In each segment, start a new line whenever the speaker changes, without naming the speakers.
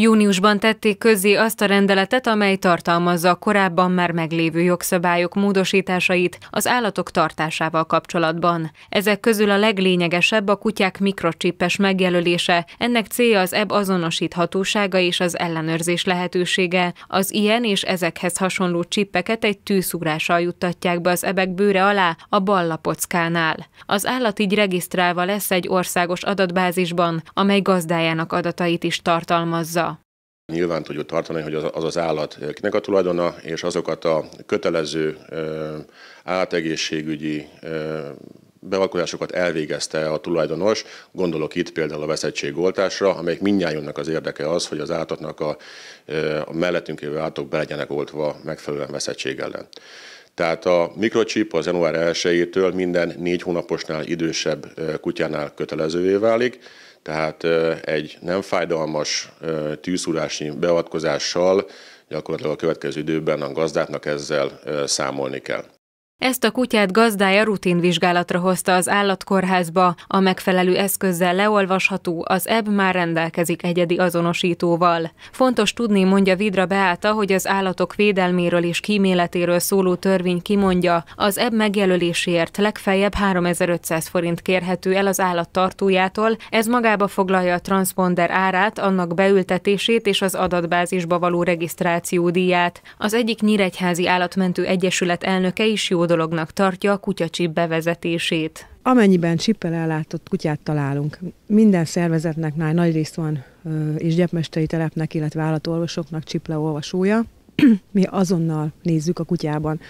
Júniusban tették közzé azt a rendeletet, amely tartalmazza a korábban már meglévő jogszabályok módosításait az állatok tartásával kapcsolatban. Ezek közül a leglényegesebb a kutyák mikrocsippes megjelölése, ennek célja az EB azonosíthatósága és az ellenőrzés lehetősége. Az ilyen és ezekhez hasonló csippeket egy tűszúrással juttatják be az ebek bőre alá a ballapockánál. Az állat így regisztrálva lesz egy országos adatbázisban, amely gazdájának adatait is tartalmazza.
Nyilván tudjuk tartani, hogy az az állat eh, kinek a tulajdona, és azokat a kötelező eh, átegészségügyi eh, beavatkozásokat elvégezte a tulajdonos, gondolok itt például a veszettségoltásra, amelyik mindnyájunknak az érdeke az, hogy az állatnak a, a mellettünk jövő állatok be legyenek oltva megfelelően veszettség ellen. Tehát a mikrochip az január 1-től minden négy hónaposnál idősebb kutyánál kötelezővé válik, tehát egy nem fájdalmas tűszúrásnyi beavatkozással gyakorlatilag a következő időben a gazdátnak ezzel számolni kell.
Ezt a kutyát gazdája rutinvizsgálatra hozta az állatkórházba, a megfelelő eszközzel leolvasható, az EB már rendelkezik egyedi azonosítóval. Fontos tudni, mondja Vidra Beáta, hogy az állatok védelméről és kíméletéről szóló törvény kimondja, az EB megjelöléséért legfeljebb 3500 forint kérhető el az állattartójától, ez magába foglalja a transponder árát, annak beültetését és az adatbázisba való regisztráció díját. Az egyik Nyíregyházi Állatmentő Egyesület elnöke is jó dolognak tartja a kutyacsip bevezetését.
Amennyiben csippel ellátott kutyát találunk, minden szervezetnek már részt van és gyepmesteri telepnek, illetve állatorvosoknak csiple olvasója. Mi azonnal nézzük a kutyában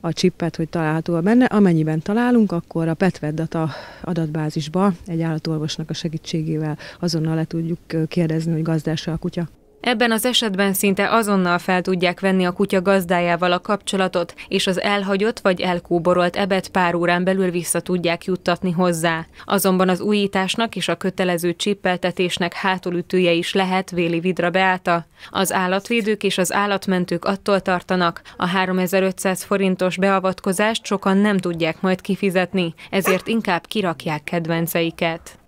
a csippet, hogy található benne. Amennyiben találunk, akkor a Petved data adatbázisba egy állatorvosnak a segítségével azonnal le tudjuk kérdezni, hogy gazdása a kutya.
Ebben az esetben szinte azonnal fel tudják venni a kutya gazdájával a kapcsolatot, és az elhagyott vagy elkóborolt ebet pár órán belül vissza tudják juttatni hozzá. Azonban az újításnak és a kötelező csippeltetésnek hátulütője is lehet, véli Vidra Beáta. Az állatvédők és az állatmentők attól tartanak, a 3500 forintos beavatkozást sokan nem tudják majd kifizetni, ezért inkább kirakják kedvenceiket.